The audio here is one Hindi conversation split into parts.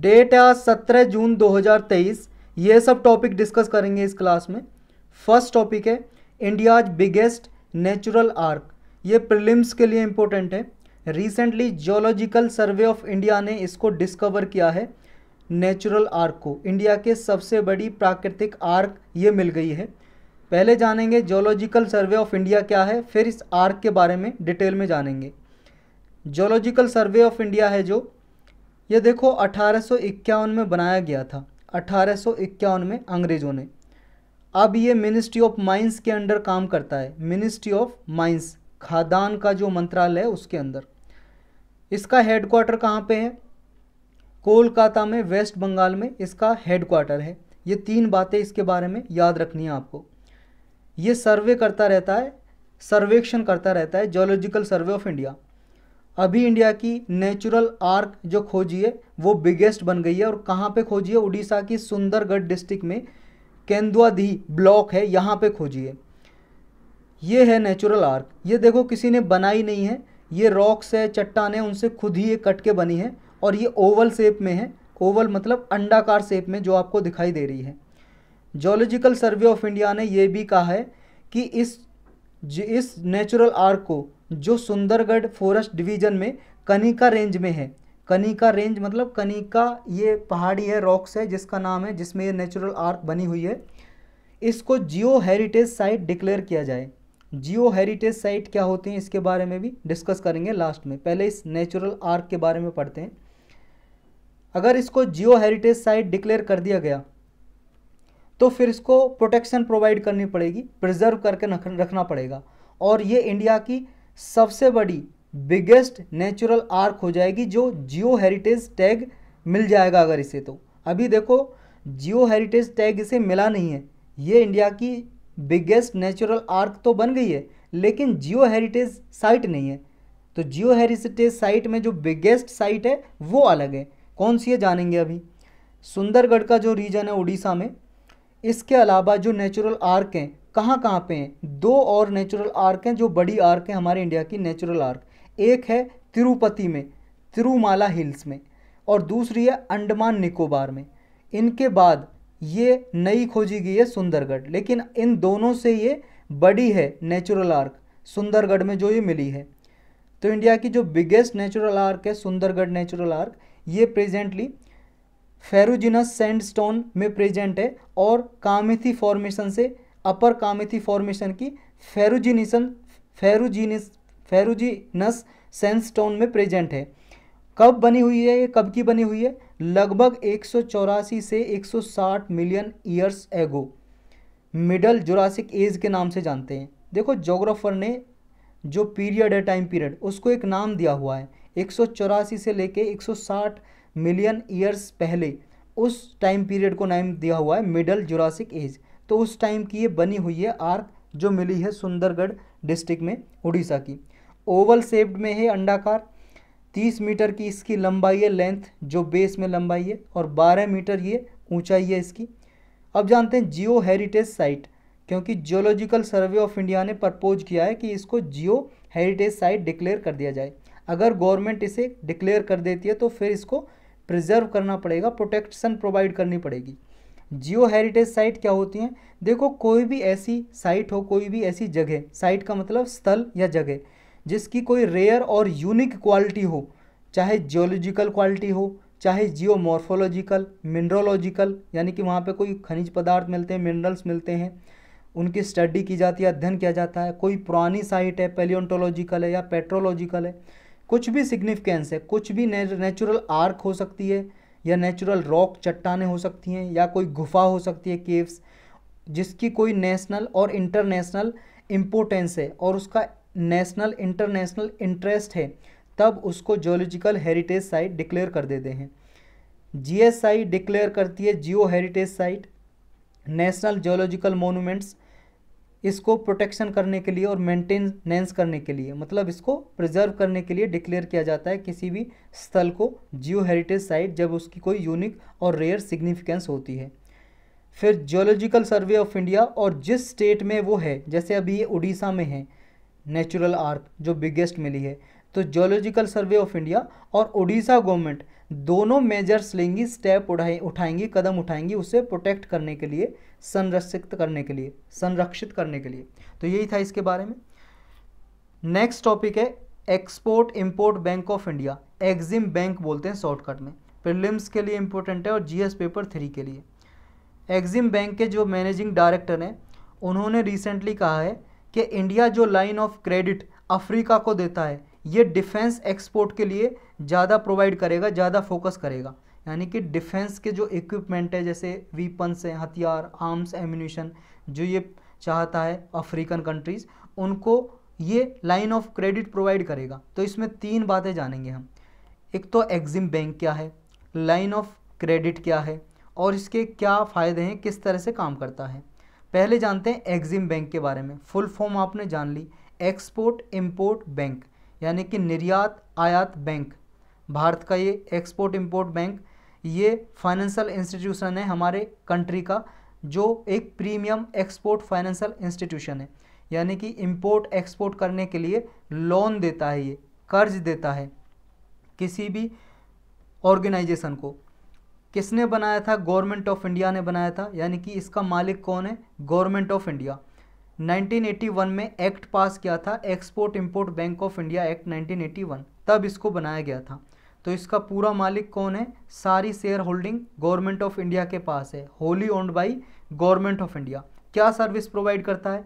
डेट है सत्रह जून 2023 ये सब टॉपिक डिस्कस करेंगे इस क्लास में फर्स्ट टॉपिक है इंडियाज बिगेस्ट नेचुरल आर्क ये प्रिलिम्स के लिए इम्पोर्टेंट है recently geological survey of India ने इसको डिस्कवर किया है नेचुरल आर्क को इंडिया के सबसे बड़ी प्राकृतिक आर्क ये मिल गई है पहले जानेंगे जियोलॉजिकल सर्वे ऑफ इंडिया क्या है फिर इस आर्क के बारे में डिटेल में जानेंगे जियोलॉजिकल सर्वे ऑफ इंडिया है जो ये देखो अठारह में बनाया गया था अठारह में अंग्रेज़ों ने अब ये मिनिस्ट्री ऑफ माइंस के अंडर काम करता है मिनिस्ट्री ऑफ माइंस खादान का जो मंत्रालय है उसके अंदर इसका हेडक्वार्टर कहाँ पे है कोलकाता में वेस्ट बंगाल में इसका हेडक्वार्टर है ये तीन बातें इसके बारे में याद रखनी है आपको ये सर्वे करता रहता है सर्वेक्षण करता रहता है जोलॉजिकल सर्वे ऑफ इंडिया अभी इंडिया की नेचुरल आर्क जो खोजी है वो बिगेस्ट बन गई है और कहाँ पे खोजी है उड़ीसा की सुंदरगढ़ डिस्ट्रिक्ट में केंदुआधी ब्लॉक है यहाँ पे खोजी है ये है नेचुरल आर्क ये देखो किसी ने बनाई नहीं है ये रॉक्स है चट्टान है उनसे खुद ही ये कट के बनी है और ये ओवल शेप में है ओवल मतलब अंडाकार शेप में जो आपको दिखाई दे रही है जोलॉजिकल सर्वे ऑफ इंडिया ने यह भी कहा है कि इस इस नेचुरल आर्क को जो सुंदरगढ़ फॉरेस्ट डिवीजन में कनिका रेंज में है कनिका रेंज मतलब कनिका ये पहाड़ी है रॉक्स है जिसका नाम है जिसमें ये नेचुरल आर्क बनी हुई है इसको जियो हेरिटेज साइट डिक्लेयर किया जाए जियो हेरिटेज साइट क्या होती हैं इसके बारे में भी डिस्कस करेंगे लास्ट में पहले इस नेचुरल आर्क के बारे में पढ़ते हैं अगर इसको जियो हेरिटेज साइट डिक्लेयर कर दिया गया तो फिर इसको प्रोटेक्शन प्रोवाइड करनी पड़ेगी प्रिजर्व करके रखना पड़ेगा और ये इंडिया की सबसे बड़ी बिगेस्ट नेचुरल आर्क हो जाएगी जो जियो हेरिटेज टैग मिल जाएगा अगर इसे तो अभी देखो जियो हेरिटेज टैग इसे मिला नहीं है ये इंडिया की बिगेस्ट नेचुरल आर्क तो बन गई है लेकिन जियो हेरिटेज साइट नहीं है तो जियो हेरिटेज साइट में जो बिगेस्ट साइट है वो अलग है कौन सी है जानेंगे अभी सुंदरगढ़ का जो रीजन है उड़ीसा में इसके अलावा जो नेचुरल आर्क हैं कहाँ कहाँ पे हैं दो और नेचुरल आर्क हैं जो बड़ी आर्क हैं हमारे इंडिया की नेचुरल आर्क एक है तिरुपति में तिरुमाला हिल्स में और दूसरी है अंडमान निकोबार में इनके बाद ये नई खोजी गई है सुंदरगढ़ लेकिन इन दोनों से ये बड़ी है नेचुरल आर्क सुंदरगढ़ में जो ये मिली है तो इंडिया की जो बिगेस्ट नेचुरल आर्क है सुंदरगढ़ नेचुरल आर्क ये प्रेजेंटली फेरुजिनस सैंडस्टोन में प्रेजेंट है और कामिथी फॉर्मेशन से अपर कामिथी फॉर्मेशन की फेरुजीनिसन फेरुजीनिस फेरुजिनस सेंसटोन में प्रेजेंट है कब बनी हुई है ये कब की बनी हुई है लगभग एक से 160 million years ago middle Jurassic age के नाम से जानते हैं देखो जोग्राफर ने जो पीरियड है टाइम पीरियड उसको एक नाम दिया हुआ है एक से लेके 160 मिलियन ईयर्स पहले उस टाइम पीरियड को नाम दिया हुआ है मिडल जोरासिक एज तो उस टाइम की ये बनी हुई है आर्क जो मिली है सुंदरगढ़ डिस्ट्रिक्ट में उड़ीसा की ओवल सेप्ड में है अंडाकार 30 मीटर की इसकी लंबाई है लेंथ जो बेस में लंबाई है और 12 मीटर ये ऊंचाई है इसकी अब जानते हैं जियो हेरिटेज साइट क्योंकि जियोलॉजिकल सर्वे ऑफ इंडिया ने प्रपोज किया है कि इसको जियो हेरिटेज साइट डिक्लेयर कर दिया जाए अगर गवर्नमेंट इसे डिक्लेयर कर देती है तो फिर इसको प्रिजर्व करना पड़ेगा प्रोटेक्शन प्रोवाइड करनी पड़ेगी जियो हेरिटेज साइट क्या होती हैं देखो कोई भी ऐसी साइट हो कोई भी ऐसी जगह साइट का मतलब स्थल या जगह जिसकी कोई रेयर और यूनिक क्वालिटी हो चाहे जियोलॉजिकल क्वालिटी हो चाहे जियोमॉर्फोलॉजिकल मिनरोलॉजिकल यानी कि वहाँ पे कोई खनिज पदार्थ मिलते हैं मिनरल्स मिलते हैं उनकी स्टडी की जाती है अध्ययन किया जाता है कोई पुरानी साइट है पेलियोटोलॉजिकल है या पेट्रोलॉजिकल है कुछ भी सिग्निफिकेंस है कुछ भी नेचुरल आर्क हो सकती है या नेचुरल रॉक चट्टाने हो सकती हैं या कोई गुफा हो सकती है केव्स जिसकी कोई नेशनल और इंटरनेशनल इम्पोर्टेंस है और उसका नेशनल इंटरनेशनल इंटरेस्ट है तब उसको जोलॉजिकल हेरिटेज साइट डिक्लेयर कर देते हैं जीएसआई डिक्लेयर करती है geo heritage site national geological monuments इसको प्रोटेक्शन करने के लिए और मेंटेनेंस करने के लिए मतलब इसको प्रिजर्व करने के लिए डिक्लेयर किया जाता है किसी भी स्थल को जियो हेरिटेज साइट जब उसकी कोई यूनिक और रेयर सिग्निफिकेंस होती है फिर जियोलॉजिकल सर्वे ऑफ इंडिया और जिस स्टेट में वो है जैसे अभी ये उड़ीसा में है नेचुरल आर्क जो बिगेस्ट मिली है तो जियोलॉजिकल सर्वे ऑफ इंडिया और उड़ीसा गवर्नमेंट दोनों मेजर्स लेंगी स्टेप उठाए उठाएंगी कदम उठाएंगी उसे प्रोटेक्ट करने के लिए संरक्षित करने के लिए संरक्षित करने के लिए तो यही था इसके बारे में नेक्स्ट टॉपिक है export import bank of India EXIM bank बोलते हैं शॉर्टकट में प्रिलिम्स के लिए इम्पोर्टेंट है और जीएस पेपर थ्री के लिए एग्जिम बैंक के जो मैनेजिंग डायरेक्टर हैं उन्होंने रिसेंटली कहा है कि इंडिया जो लाइन ऑफ क्रेडिट अफ्रीका को देता है ये डिफेंस एक्सपोर्ट के लिए ज़्यादा प्रोवाइड करेगा ज़्यादा फोकस करेगा यानी कि डिफेंस के जो इक्विपमेंट है जैसे वीपन्स हैं हथियार आर्म्स एम्यूनिशन जो ये चाहता है अफ्रीकन कंट्रीज़ उनको ये लाइन ऑफ क्रेडिट प्रोवाइड करेगा तो इसमें तीन बातें जानेंगे हम एक तो एग्जिम बैंक क्या है लाइन ऑफ क्रेडिट क्या है और इसके क्या फ़ायदे हैं किस तरह से काम करता है पहले जानते हैं एग्जिम बैंक के बारे में फुल फॉर्म आपने जान ली एक्सपोर्ट इम्पोर्ट बैंक यानी कि निर्यात आयात बैंक भारत का ये एक्सपोर्ट इम्पोर्ट बैंक ये फाइनेंशियल इंस्टीट्यूशन है हमारे कंट्री का जो एक प्रीमियम एक्सपोर्ट फाइनेंशियल इंस्टीट्यूशन है यानी कि इम्पोर्ट एक्सपोर्ट करने के लिए लोन देता है ये कर्ज देता है किसी भी ऑर्गेनाइजेशन को किसने बनाया था गवर्नमेंट ऑफ इंडिया ने बनाया था यानी कि इसका मालिक कौन है गवर्नमेंट ऑफ इंडिया 1981 में एक्ट पास किया था export import bank of India act 1981 तब इसको बनाया गया था तो इसका पूरा मालिक कौन है सारी share holding government of India के पास है wholly owned by government of India क्या सर्विस प्रोवाइड करता है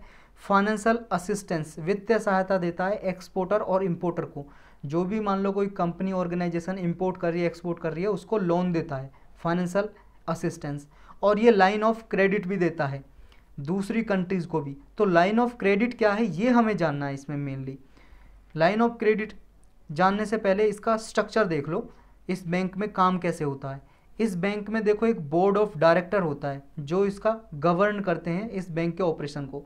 फाइनेंशियल असिस्टेंस वित्तीय सहायता देता है एक्सपोर्टर और इम्पोर्टर को जो भी मान लो कोई कंपनी ऑर्गेनाइजेशन इम्पोर्ट कर रही है एक्सपोर्ट कर रही है उसको लोन देता है फाइनेंशियल असिस्टेंस और ये लाइन ऑफ क्रेडिट भी देता है दूसरी कंट्रीज़ को भी तो लाइन ऑफ क्रेडिट क्या है ये हमें जानना है इसमें मेनली लाइन ऑफ क्रेडिट जानने से पहले इसका स्ट्रक्चर देख लो इस बैंक में काम कैसे होता है इस बैंक में देखो एक बोर्ड ऑफ डायरेक्टर होता है जो इसका गवर्न करते हैं इस बैंक के ऑपरेशन को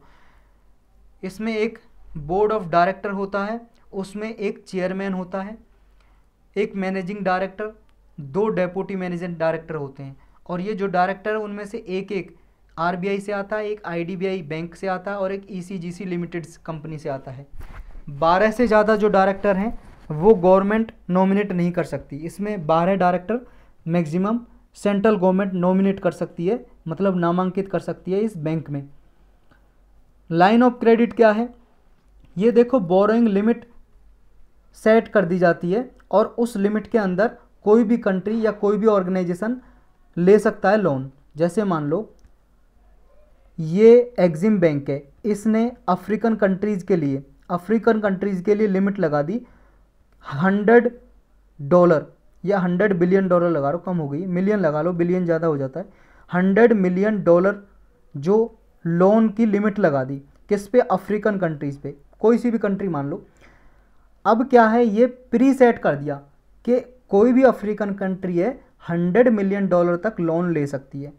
इसमें एक बोर्ड ऑफ डायरेक्टर होता है उसमें एक चेयरमैन होता है एक मैनेजिंग डायरेक्टर दो डेपूटी मैनेजिंग डायरेक्टर होते हैं और ये जो डायरेक्टर हैं उनमें से एक एक आरबीआई से आता है एक आईडीबीआई बैंक से आता है और एक ईसीजीसी लिमिटेड कंपनी से आता है बारह से ज़्यादा जो डायरेक्टर हैं वो गवर्नमेंट नॉमिनेट नहीं कर सकती इसमें बारह director maximum central government nominate कर सकती है मतलब नामांकित कर सकती है इस बैंक में लाइन ऑफ क्रेडिट क्या है ये देखो बोरोइंग लिमिट सेट कर दी जाती है और उस लिमिट के अंदर कोई भी कंट्री या कोई भी ऑर्गेनाइजेशन ले सकता है लोन जैसे मान लो ये एग्जिम बैंक है इसने अफ्रीकन कंट्रीज़ के लिए अफ्रीकन कंट्रीज़ के लिए लिमिट लगा दी हंड्रेड डॉलर या हंड्रेड बिलियन डॉलर लगा लो कम हो गई मिलियन लगा लो बिलियन ज़्यादा हो जाता है हंड्रेड मिलियन डॉलर जो लोन की लिमिट लगा दी किस पे अफ्रीकन कंट्रीज़ पे कोई सी भी कंट्री मान लो अब क्या है ये प्री सेट कर दिया कि कोई भी अफ्रीकन कंट्री है हंड्रेड मिलियन डॉलर तक लोन ले सकती है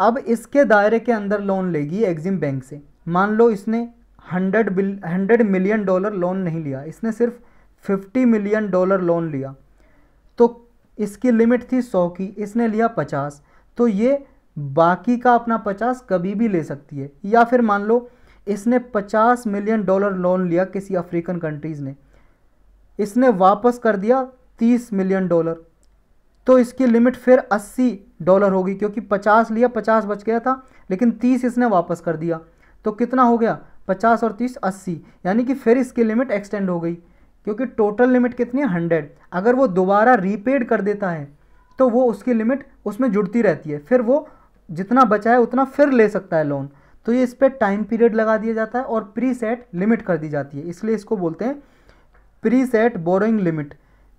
अब इसके दायरे के अंदर लोन लेगी एग्जिम बैंक से मान लो इसने hundred bill hundred million dollar loan नहीं लिया इसने सिर्फ फिफ्टी मिलियन डॉलर लोन लिया तो इसकी लिमिट थी सौ की इसने लिया पचास तो ये बाकी का अपना पचास कभी भी ले सकती है या फिर मान लो इसने पचास मिलियन डॉलर लोन लिया किसी अफ्रीकन कंट्रीज़ ने इसने वापस कर दिया तीस मिलियन डॉलर तो इसकी लिमिट फिर 80 डॉलर होगी क्योंकि 50 लिया 50 बच गया था लेकिन 30 इसने वापस कर दिया तो कितना हो गया 50 और 30 80 यानी कि फिर इसकी लिमिट एक्सटेंड हो गई क्योंकि टोटल लिमिट कितनी है हंड्रेड अगर वो दोबारा रीपेड कर देता है तो वो उसकी लिमिट उसमें जुड़ती रहती है फिर वो जितना बचा है उतना फिर ले सकता है लोन तो ये इस पर टाइम पीरियड लगा दिया जाता है और प्री सेट लिमिट कर दी जाती है इसलिए इसको बोलते हैं प्री सेट बोरोइंग लिमिट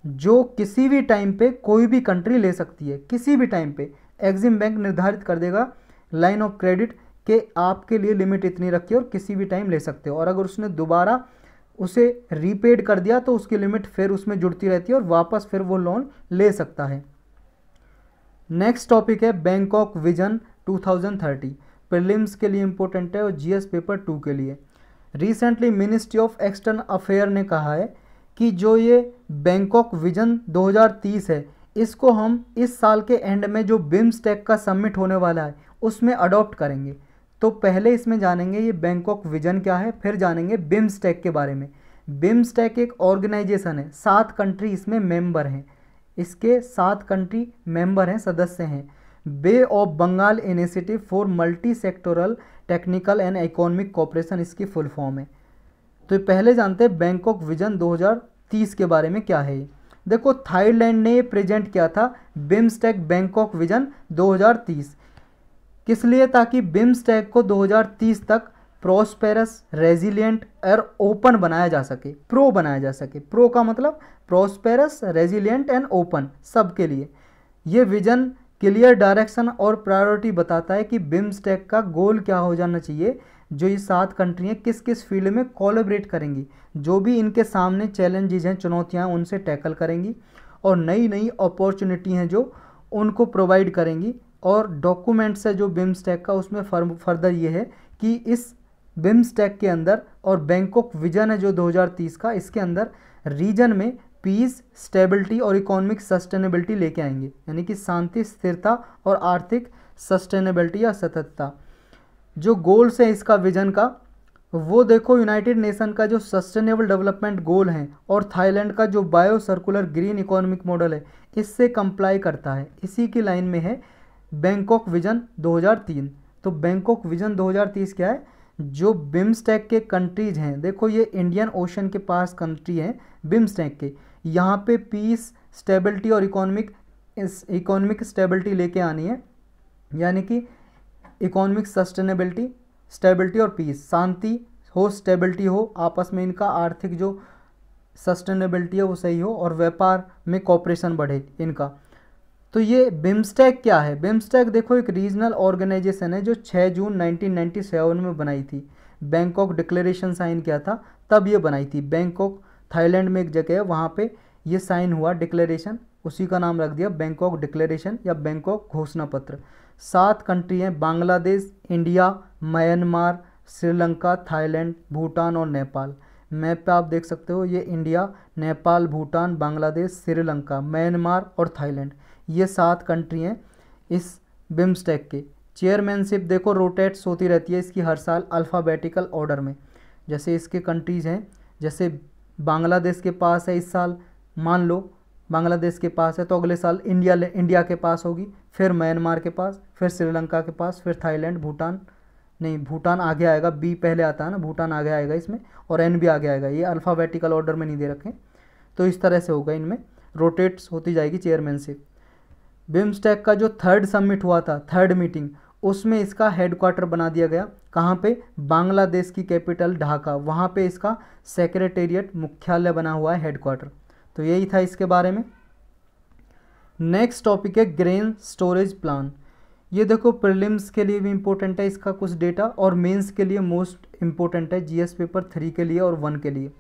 जो किसी भी टाइम पे कोई भी कंट्री ले सकती है किसी भी टाइम पे एग्जिम बैंक निर्धारित कर देगा लाइन ऑफ क्रेडिट के आपके लिए लिमिट इतनी रखी और किसी भी टाइम ले सकते हो और अगर उसने दोबारा उसे रीपेड कर दिया तो उसकी लिमिट फिर उसमें जुड़ती रहती है और वापस फिर वो लोन ले सकता है नेक्स्ट टॉपिक है बैंकॉक विजन 2030 प्रीलिम्स के लिए इंपॉर्टेंट है और जीएस पेपर टू के लिए recently ministry of external affair ने कहा है कि जो ये बैंकॉक विजन 2030 है इसको हम इस साल के एंड में जो बिम्स टेक का सबमिट होने वाला है उसमें अडॉप्ट करेंगे तो पहले इसमें जानेंगे ये बैंकॉक विजन क्या है फिर जानेंगे बिम्स टेक के बारे में बिम्स टेक एक ऑर्गेनाइजेशन है सात कंट्री इसमें मेंबर हैं इसके सात कंट्री मेंबर हैं सदस्य हैं bay of Bengal initiative for multi sectoral technical and economic cooperation इसकी फुल फॉर्म है तो पहले जानते हैं बैंकॉक विजन 2030 के बारे में क्या है देखो थाईलैंड ने प्रेजेंट किया था बिम्सटेक बैंकॉक विजन 2030 किस लिए ताकि बिम्सटेक को 2030 तक प्रॉस्पेरस रेजिलियंट और ओपन बनाया जा सके प्रो बनाया जा सके प्रो का मतलब प्रॉस्पेरस रेजिलियंट एंड ओपन सब के लिए ये विजन क्लियर डायरेक्शन और प्रायोरिटी बताता है कि बिम्सटेक का गोल क्या हो जाना चाहिए जो ये सात कंट्री हैं किस किस फील्ड में कोलोबरेट करेंगी जो भी इनके सामने चैलेंजेज हैं चुनौतियाँ उनसे टैकल करेंगी और नई नई अपॉर्चुनिटी हैं जो उनको प्रोवाइड करेंगी और डॉक्यूमेंट्स है जो बिम्सटेक का उसमें फर फर्दर ये है कि इस बिम्सटेक के अंदर और बैंकॉक विजन है जो 2030 का इसके अंदर रीजन में पीस स्टेबिलिटी और इकोनॉमिक सस्टेनेबिलिटी लेके आएंगे यानी कि शांति स्थिरता और आर्थिक सस्टेनेबिलिटी या सततता जो गोल्स हैं इसका विजन का वो देखो यूनाइटेड नेशन का जो सस्टेनेबल डेवलपमेंट गोल है और थाईलैंड का जो bio circular green economic model है इससे कंप्लाई करता है इसी की लाइन में है बैंकॉक विजन 2003 तो बैंकॉक विजन 2030 क्या है जो बिम्सटैक के कंट्रीज हैं देखो ये इंडियन ओशन के पास कंट्री हैं बिम्सटैक के यहाँ पे पीस स्टेबिलिटी और इकोनॉमिक इकोनॉमिक स्टेबिलिटी लेके आनी है यानी कि इकोनॉमिक सस्टेनेबिलिटी स्टेबिलिटी और पीस शांति हो स्टेबिलिटी हो आपस में इनका आर्थिक जो सस्टेनेबिलिटी है वो सही हो और व्यापार में कॉपरेशन बढ़े इनका तो ये बिम्स्टैक क्या है बिम्स्टैक देखो एक रीजनल ऑर्गेनाइजेशन है जो 6 जून 1997 में बनाई थी बैंकॉक डिक्लेरेशन साइन किया था तब ये बनाई थी बैंकॉक थाईलैंड में एक जगह है वहाँ पे ये साइन हुआ डिक्लेरेशन उसी का नाम रख दिया बैंकॉक डिक्लेरेशन या बैंकॉक घोषणा पत्र सात कंट्री हैं Bangladesh India Myanmar Sri Lanka Thailand Bhutan और नेपाल मैप पे आप देख सकते हो ये इंडिया नेपाल भूटान बांग्लादेश श्रीलंका म्यांमार और थाईलैंड ये सात कंट्री हैं इस बिम्स्टेक के चेयरमैनशिप देखो रोटेट्स होती रहती है इसकी हर साल अल्फ़ाबेटिकल ऑर्डर में जैसे इसके कंट्रीज़ हैं जैसे बांग्लादेश के पास है इस साल मान लो बांग्लादेश के पास है तो अगले साल इंडिया इंडिया के पास होगी फिर म्यांमार के पास फिर श्रीलंका के पास फिर थाईलैंड भूटान नहीं भूटान आगे आएगा बी पहले आता है ना भूटान आगे आएगा इसमें और एन भी आगे आएगा ये अल्फ़ाबेटिकल ऑर्डर में नहीं दे रखें तो इस तरह से होगा इनमें रोटेट्स होती जाएगी चेयरमैनशिप बिम्सटेक का जो थर्ड सबमिट हुआ था थर्ड मीटिंग उसमें इसका हेडक्वार्टर बना दिया गया कहाँ पे बांग्लादेश की कैपिटल ढाका वहाँ पे इसका सेक्रेटेरिएट मुख्यालय बना हुआ है हेडक्वार्टर तो यही था इसके बारे में नेक्स्ट टॉपिक है ग्रेन स्टोरेज प्लान ये देखो प्रिलिम्स के लिए भी इम्पोर्टेंट है इसका कुछ डेटा और मेंस के लिए मोस्ट इम्पोर्टेंट है जीएस पेपर थ्री के लिए और वन के लिए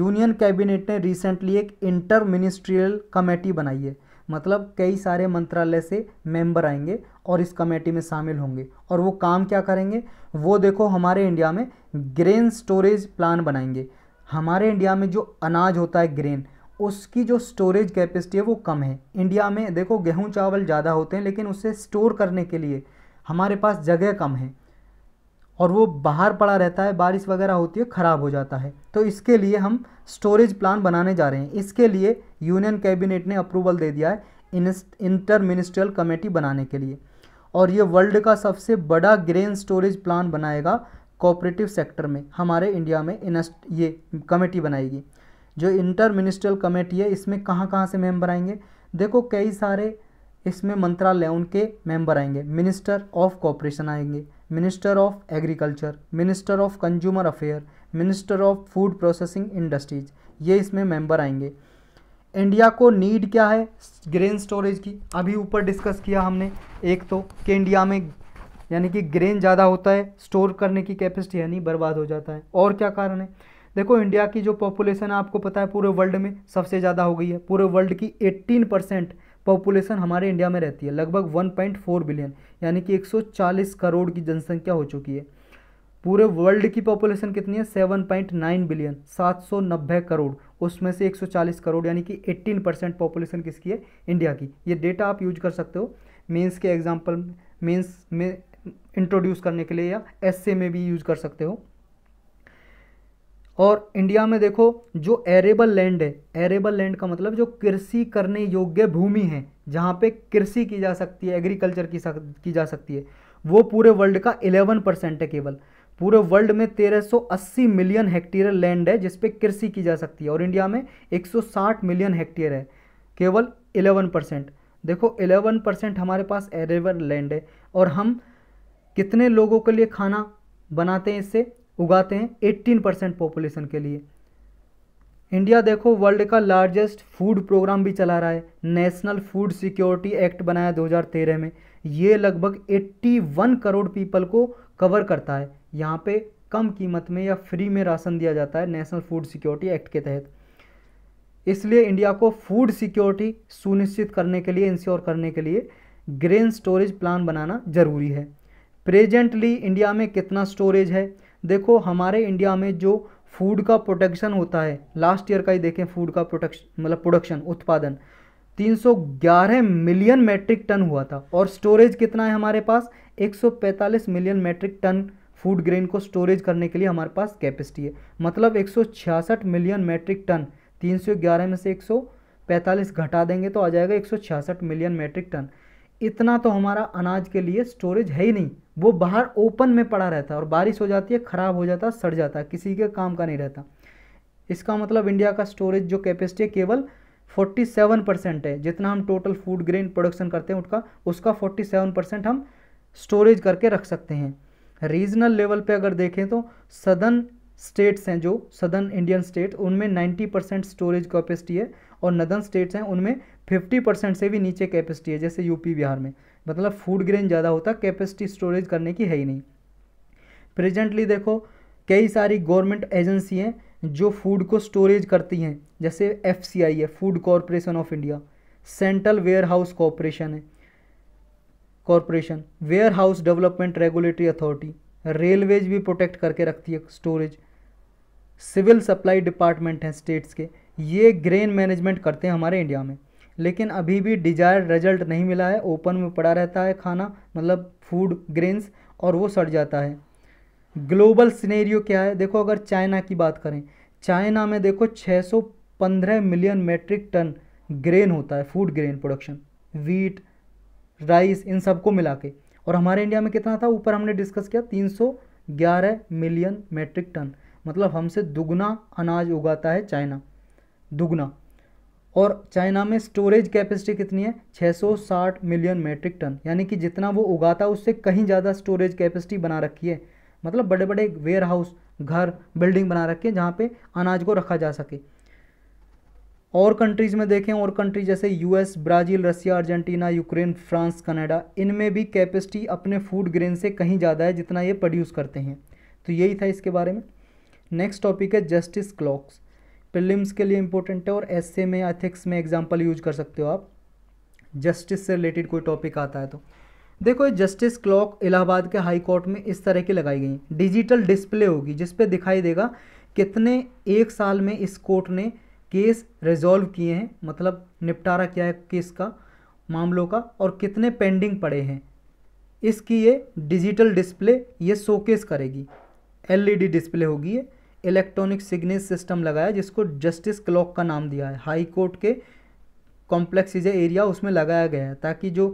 यूनियन कैबिनेट ने रिसेंटली एक इंटर मिनिस्ट्रियल कमेटी बनाई है मतलब कई सारे मंत्रालय से मेंबर आएंगे और इस कमेटी में शामिल होंगे और वो काम क्या करेंगे वो देखो हमारे इंडिया में ग्रेन स्टोरेज प्लान बनाएंगे हमारे इंडिया में जो अनाज होता है ग्रेन उसकी जो स्टोरेज कैपेसिटी है वो कम है इंडिया में देखो गेहूं चावल ज़्यादा होते हैं लेकिन उसे स्टोर करने के लिए हमारे पास जगह कम है और वो बाहर पड़ा रहता है बारिश वगैरह होती है ख़राब हो जाता है तो इसके लिए हम स्टोरेज प्लान बनाने जा रहे हैं इसके लिए यूनियन कैबिनेट ने अप्रूवल दे दिया है इंटर मिनिस्ट्रियल कमेटी बनाने के लिए और ये वर्ल्ड का सबसे बड़ा ग्रेन स्टोरेज प्लान बनाएगा कोऑपरेटिव सेक्टर में हमारे इंडिया में ये कमेटी बनाएगी जो इंटर मिनिस्ट्रियल कमेटी है इसमें कहाँ कहाँ से मेंबर आएंगे देखो कई सारे इसमें मंत्रालय उनके मेंबर आएंगे मिनिस्टर ऑफ कॉपरेशन आएंगे minister of agriculture minister of consumer affair minister of food processing industries ये इसमें मेंबर आएंगे इंडिया को नीड क्या है ग्रेन स्टोरेज की अभी ऊपर डिस्कस किया हमने एक तो कि इंडिया में यानी कि ग्रेन ज़्यादा होता है स्टोर करने की कैपेसिटी यानी बर्बाद हो जाता है और क्या कारण है देखो इंडिया की जो पॉपुलेशन है आपको पता है पूरे वर्ल्ड में सबसे ज़्यादा हो गई है पूरे वर्ल्ड की एट्टीन परसेंट पॉपुलेशन हमारे इंडिया में रहती है लगभग 1.4 बिलियन यानी कि 140 करोड़ की जनसंख्या हो चुकी है पूरे वर्ल्ड की पॉपुलेशन कितनी है 7.9 बिलियन 790 करोड़ उसमें से 140 करोड़ यानी कि 18 परसेंट पॉपुलेशन किसकी है इंडिया की ये डेटा आप यूज कर सकते हो मेंस के एग्जाम्पल मेंस में इंट्रोड्यूस करने के लिए या एस में भी यूज कर सकते हो और इंडिया में देखो जो एरेबल लैंड है एरेबल लैंड का मतलब जो कृषि करने योग्य भूमि है जहाँ पे कृषि की जा सकती है एग्रीकल्चर की सक, की जा सकती है वो पूरे वर्ल्ड का 11 परसेंट है केवल पूरे वर्ल्ड में 1380 मिलियन हेक्टेयर लैंड है जिसपे कृषि की जा सकती है और इंडिया में 160 मिलियन हेक्टेयर है केवल 11 परसेंट देखो 11 परसेंट हमारे पास एरेबल लैंड है और हम कितने लोगों के लिए खाना बनाते हैं इससे उगाते हैं एट्टीन परसेंट पॉपुलेशन के लिए इंडिया देखो वर्ल्ड का लार्जेस्ट फूड प्रोग्राम भी चला रहा है नेशनल फूड सिक्योरिटी एक्ट बनाया 2013 में ये लगभग 81 करोड़ पीपल को कवर करता है यहाँ पे कम कीमत में या फ्री में राशन दिया जाता है नेशनल फूड सिक्योरिटी एक्ट के तहत इसलिए इंडिया को फूड सिक्योरिटी सुनिश्चित करने के लिए इंश्योर करने के लिए ग्रेन स्टोरेज प्लान बनाना जरूरी है प्रेजेंटली इंडिया में कितना स्टोरेज है देखो हमारे इंडिया में जो फूड का प्रोडक्शन होता है लास्ट ईयर का ही देखें फूड का प्रोडक्शन मतलब प्रोडक्शन उत्पादन 311 मिलियन मेट्रिक टन हुआ था और स्टोरेज कितना है हमारे पास 145 million metric ton food grain को स्टोरेज करने के लिए हमारे पास कैपेसिटी है मतलब 166 मिलियन मेट्रिक टन 311 में से 145 घटा देंगे तो आ जाएगा 166 मिलियन मैट्रिक टन इतना तो हमारा अनाज के लिए स्टोरेज है ही नहीं वो बाहर ओपन में पड़ा रहता है और बारिश हो जाती है ख़राब हो जाता है सड़ जाता है किसी के काम का नहीं रहता इसका मतलब इंडिया का स्टोरेज जो कैपेसिटी है केवल 47 परसेंट है जितना हम टोटल फूड ग्रेन प्रोडक्शन करते हैं उसका उसका 47 परसेंट हम स्टोरेज करके रख सकते हैं रीजनल लेवल पे अगर देखें तो सदर्न स्टेट्स हैं जो सदर्न इंडियन स्टेट उनमें 90 परसेंट स्टोरेज कैपेसिटी है और नदन स्टेट्स हैं उनमें फिफ्टी परसेंट से भी नीचे कैपेसिटी है जैसे यूपी बिहार में मतलब फूड ग्रेन ज़्यादा होता कैपेसिटी स्टोरेज करने की है ही नहीं प्रेजेंटली देखो कई सारी गवर्नमेंट एजेंसी हैं जो फूड को स्टोरेज करती हैं जैसे एफ है food corporation of India central warehouse corporation है corporation warehouse development regulatory authority railways भी प्रोटेक्ट करके रखती है स्टोरेज सिविल सप्लाई डिपार्टमेंट हैं स्टेट्स के ये ग्रेन मैनेजमेंट करते हैं हमारे इंडिया में लेकिन अभी भी डिजायर रिजल्ट नहीं मिला है ओपन में पड़ा रहता है खाना मतलब फूड ग्रेन्स और वो सड़ जाता है ग्लोबल सिनेरियो क्या है देखो अगर चाइना की बात करें चाइना में देखो 615 मिलियन मेट्रिक टन ग्रेन होता है food grain production wheat rice इन सबको मिला के और हमारे इंडिया में कितना था ऊपर हमने डिस्कस किया 311 मिलियन मेट्रिक टन मतलब हमसे दुगना अनाज उगाता है चाइना दुगना और चाइना में स्टोरेज कैपेसिटी कितनी है 660 मिलियन मेट्रिक टन यानी कि जितना वो उगाता है उससे कहीं ज़्यादा स्टोरेज कैपेसिटी बना रखी है मतलब बड़े बड़े वेयर हाउस घर बिल्डिंग बना रखी है जहाँ पे अनाज को रखा जा सके और कंट्रीज़ में देखें और कंट्री जैसे US Brazil Russia Argentina Ukraine France Canada इनमें भी कैपेसिटी अपने फूड ग्रेन से कहीं ज़्यादा है जितना ये प्रोड्यूस करते हैं तो यही था इसके बारे में नेक्स्ट टॉपिक है जस्टिस क्लॉक्स प्रिलिम्स के लिए इंपॉर्टेंट है और एसए में एथिक्स में एग्जाम्पल यूज कर सकते हो आप जस्टिस से रिलेटेड कोई टॉपिक आता है तो देखो ये जस्टिस क्लॉक इलाहाबाद के हाई कोर्ट में इस तरह की लगाई गई डिजिटल डिस्प्ले होगी जिस पे दिखाई देगा कितने एक साल में इस कोर्ट ने केस रिजॉल्व किए हैं मतलब निपटारा किया है केस का मामलों का और कितने पेंडिंग पड़े हैं इसकी ये डिजिटल डिस्प्ले ये शोकेस करेगी एलईडी डिस्प्ले e होगी ये इलेक्ट्रॉनिक सिग्नेस सिस्टम लगाया जिसको जस्टिस क्लॉक का नाम दिया है हाई कोर्ट के कॉम्प्लेक्स इज एरिया उसमें लगाया गया है ताकि जो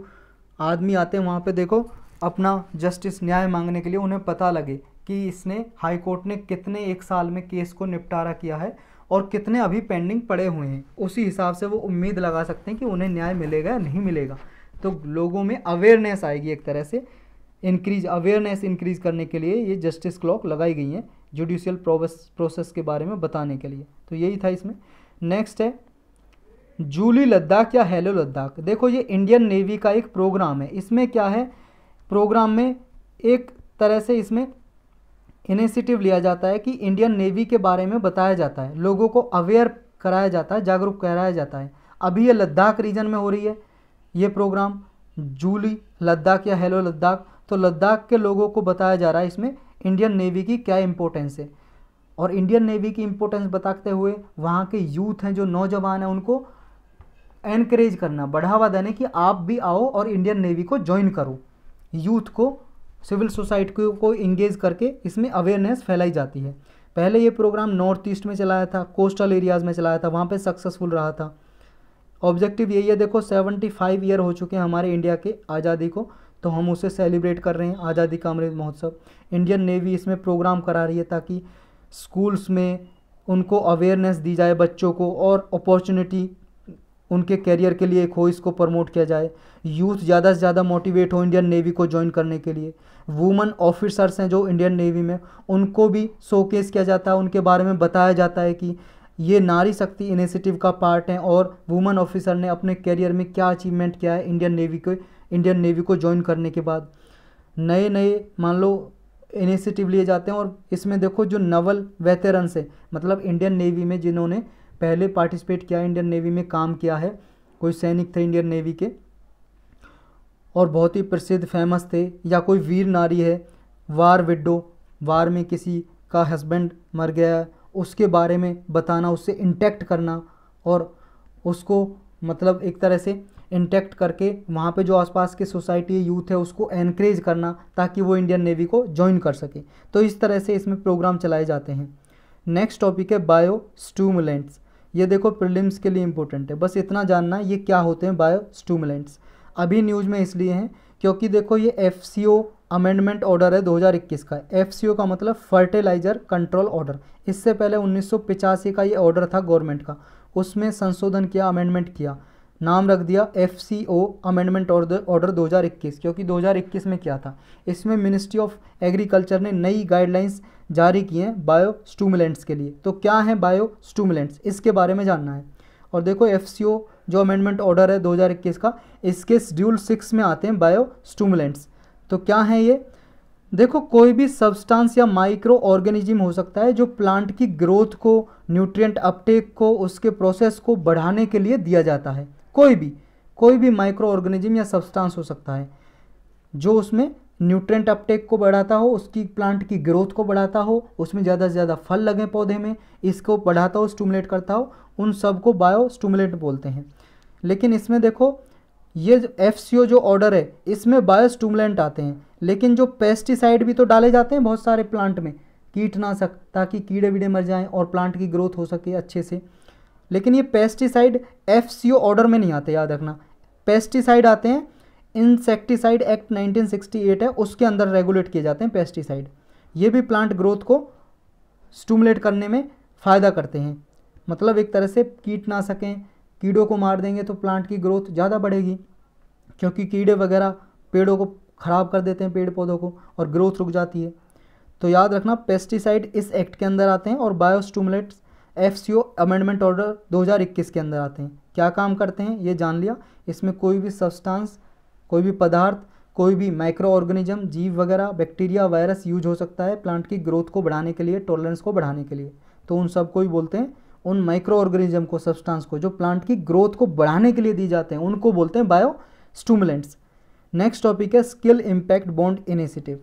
आदमी आते हैं वहाँ पर देखो अपना जस्टिस न्याय मांगने के लिए उन्हें पता लगे कि इसने हाई कोर्ट ने कितने एक साल में केस को निपटारा किया है और कितने अभी पेंडिंग पड़े हुए हैं उसी हिसाब से वो उम्मीद लगा सकते हैं कि उन्हें न्याय मिलेगा या नहीं मिलेगा तो लोगों में अवेयरनेस आएगी एक तरह से इंक्रीज अवेयरनेस इंक्रीज करने के लिए ये जस्टिस क्लॉक लगाई गई हैं जुडिशियल प्रोसेस के बारे में बताने के लिए तो यही था इसमें नेक्स्ट है जूली लद्दाख या हेलो लद्दाख देखो ये इंडियन नेवी का एक प्रोग्राम है इसमें क्या है प्रोग्राम में एक तरह से इसमें इनिशिएटिव लिया जाता है कि इंडियन नेवी के बारे में बताया जाता है लोगों को अवेयर कराया जाता है जागरूक कराया जाता है अभी ये लद्दाख रीजन में हो रही है ये प्रोग्राम जूली लद्दाख या हेलो लद्दाख तो लद्दाख के लोगों को बताया जा रहा है इसमें इंडियन नेवी की क्या इंपॉर्टेंस है और इंडियन नेवी की इम्पोर्टेंस बताते हुए वहाँ के यूथ हैं जो नौजवान हैं उनको एनकरेज करना बढ़ावा देने कि आप भी आओ और इंडियन नेवी को ज्वाइन करो यूथ को सिविल सोसाइटी को, को इंगेज करके इसमें अवेयरनेस फैलाई जाती है पहले ये प्रोग्राम नॉर्थ ईस्ट में चलाया था कोस्टल एरियाज़ में चलाया था वहाँ पे सक्सेसफुल रहा था ऑब्जेक्टिव यही है देखो 75 ईयर हो चुके हैं हमारे इंडिया के आज़ादी को तो हम उसे सेलिब्रेट कर रहे हैं आज़ादी का अमृत महोत्सव इंडियन नेवी इसमें प्रोग्राम करा रही है ताकि स्कूल्स में उनको अवेयरनेस दी जाए बच्चों को और अपॉर्चुनिटी उनके कैरियर के लिए एक हो इसको प्रमोट किया जाए यूथ ज़्यादा से ज़्यादा मोटिवेट हो इंडियन नेवी को ज्वाइन करने के लिए वुमेन ऑफिसर्स हैं जो इंडियन नेवी में उनको भी शोकेस किया जाता है उनके बारे में बताया जाता है कि ये नारी शक्ति इनिशिएटिव का पार्ट है और वुमेन ऑफिसर ने अपने कैरियर में क्या अचीवमेंट किया है इंडियन नेवी के इंडियन नेवी को ज्वाइन करने के बाद नए नए मान लो इनिशिएटिव लिए जाते हैं और इसमें देखो जो नवल वेतरन्स है मतलब इंडियन नेवी में जिन्होंने पहले पार्टिसिपेट किया इंडियन नेवी में काम किया है कोई सैनिक थे इंडियन नेवी के और बहुत ही प्रसिद्ध फेमस थे या कोई वीर नारी है वार विडो वार में किसी का हस्बैंड मर गया उसके बारे में बताना उससे इंटैक्ट करना और उसको मतलब एक तरह से इंटेक्ट करके वहाँ पे जो आसपास के सोसाइटी यूथ है उसको एनकरेज करना ताकि वो इंडियन नेवी को ज्वाइन कर सके तो इस तरह से इसमें प्रोग्राम चलाए जाते हैं नेक्स्ट टॉपिक है बायो स्टूमुलेंट्स ये देखो प्रिलिम्स के लिए इंपॉर्टेंट है बस इतना जानना ये क्या होते हैं बायो स्टूमुलेंट्स अभी न्यूज़ में इसलिए हैं क्योंकि देखो ये F C O amendment order है 2021 का एफ सी ओ का मतलब फर्टिलाइजर कंट्रोल ऑर्डर इससे पहले उन्नीस का ये ऑर्डर था गवर्नमेंट का उसमें संशोधन किया अमेंडमेंट किया नाम रख दिया F C O amendment order 2021 क्योंकि 2021 में क्या था इसमें मिनिस्ट्री ऑफ एग्रीकल्चर ने नई गाइडलाइंस जारी की हैं बायो स्टूमुलेंट्स के लिए तो क्या है बायो स्टूमुलेंट्स इसके बारे में जानना है और देखो एफ सी ओ जो अमेंडमेंट ऑर्डर है 2021 का इसके शेड्यूल सिक्स में आते हैं बायो स्टूमुलेंट्स तो क्या है ये देखो कोई भी सब्सटेंस या माइक्रो ऑर्गेनिज्म हो सकता है जो प्लांट की ग्रोथ को न्यूट्रिएंट अपटेक को उसके प्रोसेस को बढ़ाने के लिए दिया जाता है कोई भी कोई भी माइक्रो ऑर्गेनिज्म या सब्सटेंस हो सकता है जो उसमें न्यूट्रेंट अपटेक को बढ़ाता हो उसकी प्लांट की ग्रोथ को बढ़ाता हो उसमें ज़्यादा से ज़्यादा फल लगे पौधे में इसको बढ़ाता हो स्टूमुलेट करता हो उन सब को बायो स्टूमुलेट बोलते हैं लेकिन इसमें देखो ये एफ जो ऑर्डर है इसमें बायो स्टूमुलेंट आते हैं लेकिन जो पेस्टिसाइड भी तो डाले जाते हैं बहुत सारे प्लांट में कीटनाशक ताकि कीड़े वीड़े मर जाएँ और प्लांट की ग्रोथ हो सके अच्छे से लेकिन ये पेस्टिसाइड एफ सी ऑर्डर में नहीं आते याद रखना पेस्टिसाइड आते हैं इंसेक्टिसाइड एक्ट 1968 है उसके अंदर रेगुलेट किए जाते हैं पेस्टिसाइड ये भी प्लांट ग्रोथ को स्टूमुलेट करने में फ़ायदा करते हैं मतलब एक तरह से ना सकें कीड़ों को मार देंगे तो प्लांट की ग्रोथ ज़्यादा बढ़ेगी क्योंकि कीड़े वगैरह पेड़ों को ख़राब कर देते हैं पेड़ पौधों को और ग्रोथ रुक जाती है तो याद रखना पेस्टिसाइड इस एक्ट के अंदर आते हैं और biostimulants F C O amendment order 2021 के अंदर आते हैं क्या काम करते हैं ये जान लिया इसमें कोई भी सब्सटेंस कोई भी पदार्थ कोई भी माइक्रो ऑर्गेनिज्म जीव वगैरह बैक्टीरिया वायरस यूज हो सकता है प्लांट की ग्रोथ को बढ़ाने के लिए टॉलरेंस को बढ़ाने के लिए तो उन सब को ही बोलते हैं उन माइक्रो ऑर्गेनिज्म को सब्सटेंस को जो प्लांट की ग्रोथ को बढ़ाने के लिए दी जाते हैं उनको बोलते हैं बायो स्टूमुलेंट्स नेक्स्ट टॉपिक है skill impact bond initiative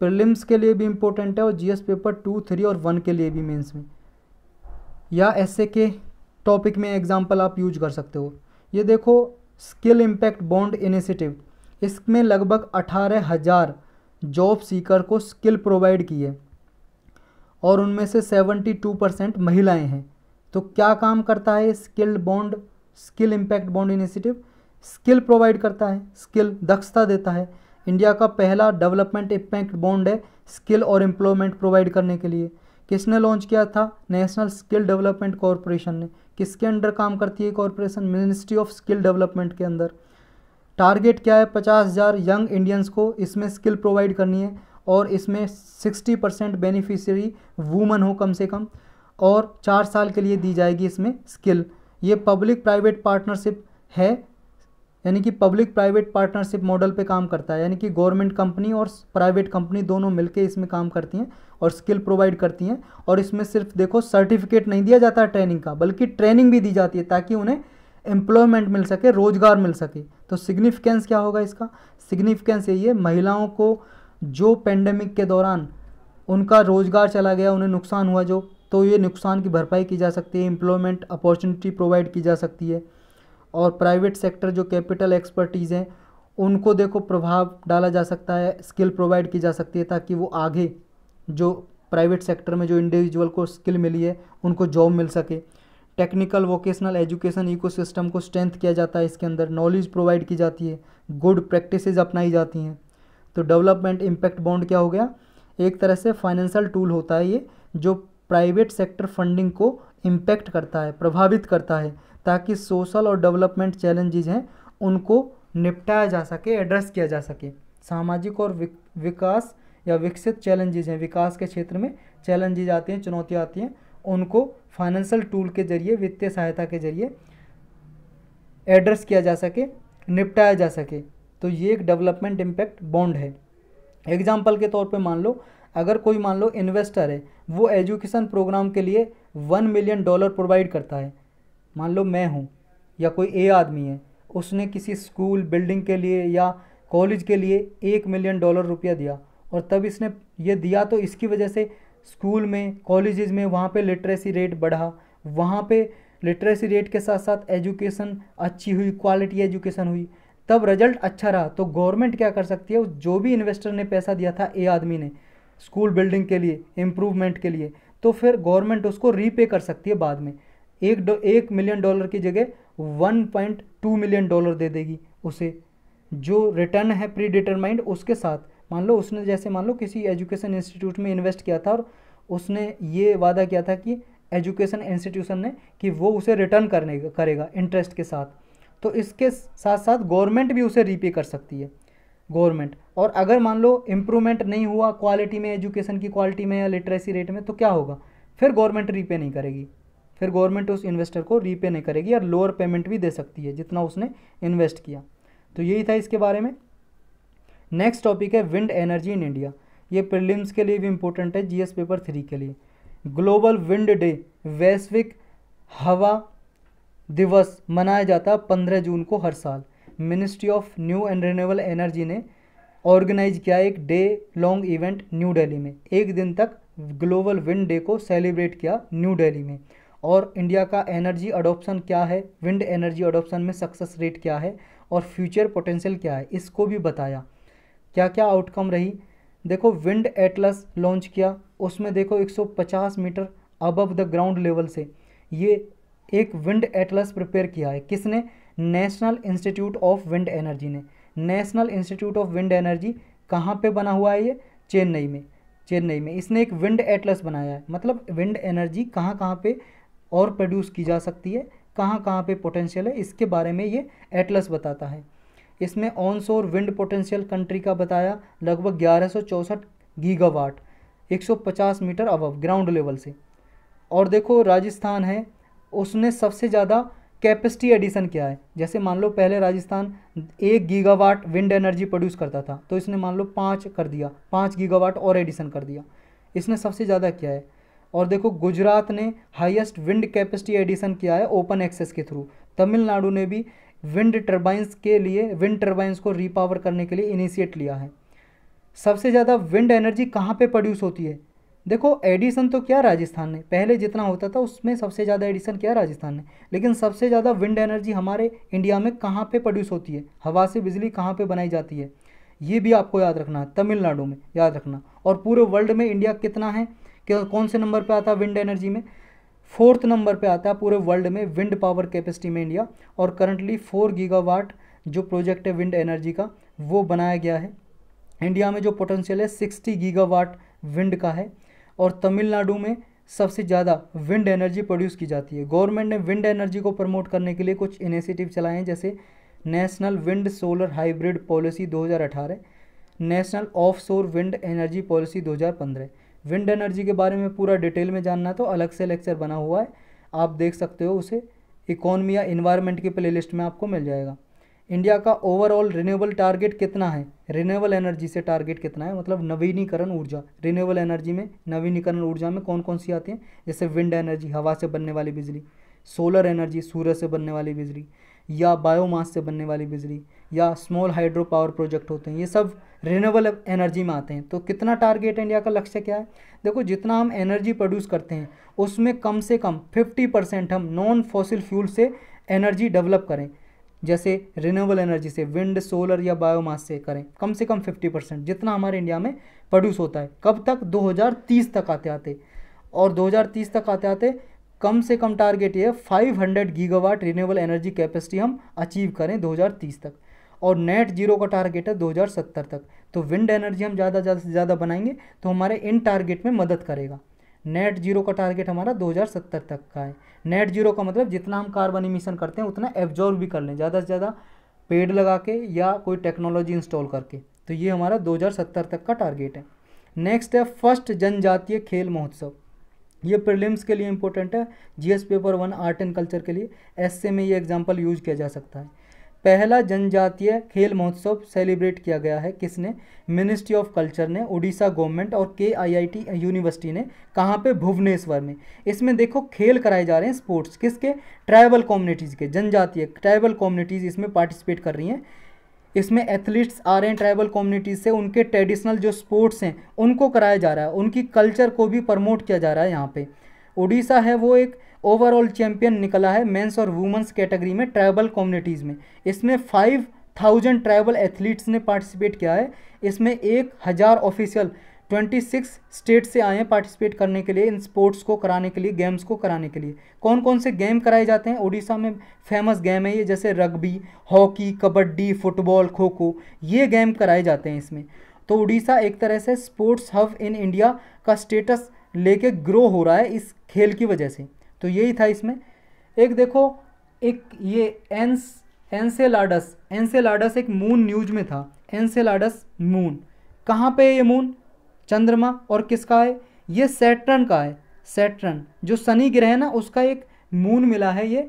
prelims के लिए भी इंपॉर्टेंट है और जीएस पेपर टू थ्री और वन के लिए भी मेंस में या ऐसे के टॉपिक में एग्जाम्पल आप यूज कर सकते हो ये देखो स्किल इम्पैक्ट बॉन्ड इनिशिएटिव इसमें लगभग अठारह हज़ार जॉब सीकर को स्किल प्रोवाइड की है और उनमें से सेवेंटी टू परसेंट महिलाएँ हैं तो क्या काम करता है skilled bond skill impact bond initiative skill provide करता है स्किल दक्षता देता है इंडिया का पहला डेवलपमेंट इम्पैक्ट बॉन्ड है स्किल और एम्प्लॉयमेंट प्रोवाइड करने के लिए किसने लॉन्च किया था नेशनल स्किल डेवलपमेंट कॉरपोरेशन ने किसके अंडर काम करती है corporation ministry of skill development के अंदर टारगेट क्या है पचास हज़ार यंग इंडियंस को इसमें स्किल प्रोवाइड करनी है और इसमें सिक्सटी परसेंट बेनिफिशरी वूमन हो कम से कम और चार साल के लिए दी जाएगी इसमें स्किल ये पब्लिक प्राइवेट पार्टनरशिप है यानी कि पब्लिक प्राइवेट पार्टनरशिप मॉडल पे काम करता है यानी कि गवर्नमेंट कंपनी और प्राइवेट कंपनी दोनों मिलके इसमें काम करती हैं और स्किल प्रोवाइड करती हैं और इसमें सिर्फ देखो सर्टिफिकेट नहीं दिया जाता ट्रेनिंग का बल्कि ट्रेनिंग भी दी जाती है ताकि उन्हें एम्प्लॉयमेंट मिल सके रोजगार मिल सके तो सिग्निफिकेंस क्या होगा इसका सिग्निफिकेंस यही है महिलाओं को जो पेंडेमिक के दौरान उनका रोजगार चला गया उन्हें नुकसान हुआ जो तो ये नुकसान की भरपाई की जा सकती है एम्प्लॉयमेंट अपॉर्चुनिटी प्रोवाइड की जा सकती है और प्राइवेट सेक्टर जो कैपिटल एक्सपर्टीज़ हैं उनको देखो प्रभाव डाला जा सकता है स्किल प्रोवाइड की जा सकती है ताकि वो आगे जो प्राइवेट सेक्टर में जो इंडिविजुअल को स्किल मिली है उनको जॉब मिल सके टेक्निकल वोकेशनल एजुकेशन इकोसिस्टम को स्ट्रेंथ किया जाता है इसके अंदर नॉलेज प्रोवाइड की जाती है गुड प्रैक्टिसेज अपनाई जाती हैं तो डेवलपमेंट इम्पैक्ट बॉन्ड क्या हो गया एक तरह से फाइनेंशियल टूल होता है ये जो प्राइवेट सेक्टर फंडिंग को इम्पैक्ट करता है प्रभावित करता है ताकि सोशल और डेवलपमेंट चैलेंजेज हैं उनको निपटाया जा सके एड्रेस किया जा सके सामाजिक और विकास या विकसित चैलेंजेज हैं विकास के क्षेत्र में चैलेंजेज आते हैं चुनौतियाँ आती हैं उनको फाइनेंशियल टूल के जरिए वित्तीय सहायता के जरिए एड्रेस किया जा सके निपटाया जा सके तो ये एक डेवलपमेंट इम्पैक्ट बॉन्ड है एग्जाम्पल के तौर पे मान लो अगर कोई मान लो इन्वेस्टर है वो एजुकेशन प्रोग्राम के लिए वन मिलियन डॉलर प्रोवाइड करता है मान लो मैं हूँ या कोई ए आदमी है उसने किसी स्कूल बिल्डिंग के लिए या कॉलेज के लिए एक मिलियन डॉलर रुपया दिया और तब इसने ये दिया तो इसकी वजह से स्कूल में कॉलेजेस में वहाँ पे लिटरेसी रेट बढ़ा वहाँ पे लिटरेसी रेट के साथ साथ एजुकेशन अच्छी हुई क्वालिटी एजुकेशन हुई तब रिजल्ट अच्छा रहा तो गवर्नमेंट क्या कर सकती है जो भी इन्वेस्टर ने पैसा दिया था ए आदमी ने स्कूल बिल्डिंग के लिए इम्प्रूवमेंट के लिए तो फिर गवर्नमेंट उसको रीपे कर सकती है बाद में एक एक मिलियन डॉलर की जगह 1.2 मिलियन डॉलर दे देगी उसे जो रिटर्न है प्री डिटरमाइंड उसके साथ मान लो उसने जैसे मान लो किसी एजुकेशन इंस्टीट्यूट में इन्वेस्ट किया था और उसने ये वादा किया था कि एजुकेशन इंस्टीट्यूशन ने कि वो उसे रिटर्न करने करेगा इंटरेस्ट के साथ तो इसके साथ साथ गवर्नमेंट भी उसे रीपे कर सकती है गवर्नमेंट और अगर मान लो इम्प्रूवमेंट नहीं हुआ क्वालिटी में एजुकेशन की क्वालिटी में या लिटरेसी रेट में तो क्या होगा फिर गवर्नमेंट रीपे नहीं करेगी फिर गवर्नमेंट उस इन्वेस्टर को रीपे नहीं करेगी और लोअर पेमेंट भी दे सकती है जितना उसने इन्वेस्ट किया तो यही था इसके बारे में नेक्स्ट टॉपिक है विंड एनर्जी इन इंडिया ये प्रिलिम्स के लिए भी इम्पोर्टेंट है जीएस पेपर थ्री के लिए ग्लोबल विंड डे वैश्विक हवा दिवस मनाया जाता है पंद्रह जून को हर साल ministry of new and renewable energy ने ऑर्गेनाइज किया एक day long event new Delhi में एक दिन तक ग्लोबल विंड डे को सेलिब्रेट किया न्यू दिल्ली में और इंडिया का एनर्जी अडोप्शन क्या है विंड एनर्जी अडोप्शन में सक्सेस रेट क्या है और फ्यूचर पोटेंशियल क्या है इसको भी बताया क्या क्या आउटकम रही देखो विंड एटलस लॉन्च किया उसमें देखो 150 metre above the ground level से ये एक विंड एटलस प्रिपेयर किया है किसने national institute of wind energy ने national institute of wind energy कहाँ पे बना हुआ है ये चेन्नई में चेन्नई में इसने एक विंड एटलस बनाया है मतलब विंड एनर्जी कहाँ कहाँ पर और प्रोड्यूस की जा सकती है कहाँ कहाँ पे पोटेंशियल है इसके बारे में ये एटलस बताता है इसमें ऑन शोर विंड पोटेंशियल कंट्री का बताया लगभग ग्यारह सौ चौंसठ गीगावाट एक सौ पचास मीटर अबव ग्राउंड लेवल से और देखो राजस्थान है उसने सबसे ज़्यादा कैपेसिटी एडिशन किया है जैसे मान लो पहले राजस्थान एक गीगावाट विंड एनर्जी प्रोड्यूस करता था तो इसने मान लो पाँच कर दिया पाँच गीगावाट और एडिशन कर दिया इसने सबसे ज़्यादा किया है और देखो गुजरात ने हाईएस्ट विंड कैपेसिटी एडिशन किया है ओपन एक्सेस के थ्रू तमिलनाडु ने भी विंड टर्बाइंस के लिए विंड टर्बाइंस को रीपावर करने के लिए इनिशिएट लिया है सबसे ज़्यादा विंड एनर्जी कहाँ पे प्रोड्यूस होती है देखो एडिशन तो क्या राजस्थान ने पहले जितना होता था उसमें सबसे ज़्यादा एडिशन क्या राजस्थान ने लेकिन सबसे ज़्यादा विंड एनर्जी हमारे इंडिया में कहाँ पे प्रोड्यूस होती है हवा से बिजली कहाँ पे बनाई जाती है ये भी आपको याद रखना है तमिलनाडु में याद रखना और पूरे वर्ल्ड में इंडिया कितना है क्या कौन से नंबर पे आता है विंड एनर्जी में फोर्थ नंबर पे आता है पूरे वर्ल्ड में विंड पावर कैपेसिटी में इंडिया और करंटली फोर गीगावाट जो प्रोजेक्ट है विंड एनर्जी का वो बनाया गया है इंडिया में जो पोटेंशियल है सिक्सटी गीगावाट विंड का है और तमिलनाडु में सबसे ज़्यादा विंड एनर्जी प्रोड्यूस की जाती है गवर्नमेंट ने विंड एनर्जी को प्रमोट करने के लिए कुछ इनिशिएटिव चलाए हैं जैसे national wind solar hybrid policy 2018 national of wind energy policy 2015 wind energy के बारे में पूरा डिटेल में जानना तो अलग से लेक्चर बना हुआ है आप देख सकते हो उसे इकोनमी या इन्वायरमेंट की प्लेलिस्ट में आपको मिल जाएगा इंडिया का ओवरऑल रिन्यूएबल टारगेट कितना है रिन्यूएबल एनर्जी से टारगेट कितना है मतलब नवीनीकरण ऊर्जा रिन्यूएबल एनर्जी में नवीनीकरण ऊर्जा में कौन कौन सी आती हैं जैसे विंड एनर्जी हवा से बनने वाली बिजली सोलर एनर्जी सूरज से बनने वाली बिजली या बायोमास से बनने वाली बिजली या स्मॉल हाइड्रो पावर प्रोजेक्ट होते हैं ये सब रिनेबल एनर्जी में आते हैं तो कितना टारगेट इंडिया का लक्ष्य क्या है देखो जितना हम एनर्जी प्रोड्यूस करते हैं उसमें कम से कम 50 परसेंट हम नॉन फॉसिल फ्यूल से एनर्जी डेवलप करें जैसे रिनेबल एनर्जी से विंड सोलर या बायोमास से करें कम से कम 50 परसेंट जितना हमारे इंडिया में प्रोड्यूस होता है कब तक 2030 तक आते आते और 2030 तक आते आते कम से कम टारगेट ये 500 गीगावाट रिन्यूएबल एनर्जी कैपेसिटी हम अचीव करें 2030 तक और नेट जीरो का टारगेट है 2070 तक तो विंड एनर्जी हम ज़्यादा ज़्यादा से ज़्यादा बनाएंगे तो हमारे इन टारगेट में मदद करेगा नेट जीरो का टारगेट हमारा 2070 तक का है नेट जीरो का मतलब जितना हम कार्बन इमिशन करते हैं उतना एब्जॉर्व भी कर लें ज़्यादा से ज़्यादा पेड़ लगा के या कोई टेक्नोलॉजी इंस्टॉल करके तो ये हमारा 2070 तक का टारगेट है नेक्स्ट है फर्स्ट जनजातीय खेल महोत्सव ये प्रीलिम्स के लिए इंपॉर्टेंट है GS paper one art and culture के लिए ऐसे में ये एग्जाम्पल यूज किया जा सकता है पहला जनजातीय खेल महोत्सव सेलिब्रेट किया गया है किसने मिनिस्ट्री ऑफ कल्चर ने उड़ीसा गवर्नमेंट और के आईआईटी यूनिवर्सिटी ने कहाँ पे भुवनेश्वर में इसमें देखो खेल कराए जा रहे हैं स्पोर्ट्स किसके ट्राइबल कम्युनिटीज़ के जनजातीय ट्राइबल कम्युनिटीज़ इसमें पार्टिसिपेट कर रही हैं इसमें एथलीट्स आ रहे हैं ट्राइबल कम्युनिटी से उनके ट्रेडिशनल जो स्पोर्ट्स हैं उनको कराया जा रहा है उनकी कल्चर को भी प्रमोट किया जा रहा है यहाँ पे उड़ीसा है वो एक ओवरऑल चैंपियन निकला है मेंस और वुमेंस कैटेगरी में ट्राइबल कम्युनिटीज़ में इसमें फाइव थाउजेंड ट्राइबल एथलीट्स ने पार्टिसिपेट किया है इसमें एक हज़ार ऑफिशियल ट्वेंटी सिक्स स्टेट से आए हैं पार्टिसिपेट करने के लिए इन स्पोर्ट्स को कराने के लिए गेम्स को कराने के लिए कौन कौन से गेम कराए जाते हैं उड़ीसा में फेमस गेम है ये जैसे रग्बी हॉकी कबड्डी फुटबॉल खो खो ये गेम कराए जाते हैं इसमें तो उड़ीसा एक तरह से स्पोर्ट्स हब इन इंडिया का स्टेटस लेके ग्रो हो रहा है इस खेल की वजह से तो यही था इसमें एक देखो एक ये एंस एनसेलाडस एनसेलाडस एक मून न्यूज में था एनसेलाडस मून कहाँ पे ये मून चंद्रमा और किसका है ये सैटर्न का है सैटर्न जो शनि ग्रह है ना उसका एक मून मिला है ये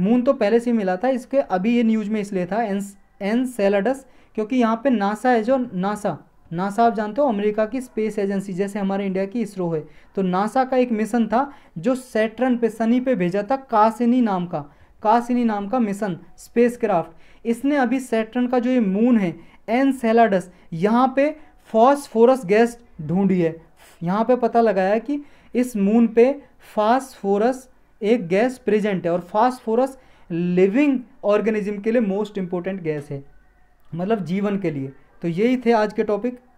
मून तो पहले से ही मिला था इसके अभी ये न्यूज में इसलिए था एन एन सेलाडस क्योंकि यहाँ पे नासा है जो नासा नासा आप जानते हो अमेरिका की स्पेस एजेंसी जैसे हमारे इंडिया की इसरो है तो नासा का एक मिशन था जो सैटर्न पे शनि पे भेजा था कासिनी नाम का कासिनी नाम का मिशन स्पेस क्राफ्ट इसने अभी सैटर्न का जो ये मून है एन सेलाडस यहाँ पे फॉस्फोरस गैस ढूंढी है यहाँ पे पता लगाया कि इस मून पे फास्फोरस एक गैस प्रेजेंट है और फास्फोरस लिविंग ऑर्गेनिज्म के लिए मोस्ट इम्पोर्टेंट गैस है मतलब जीवन के लिए तो यही थे आज के टॉपिक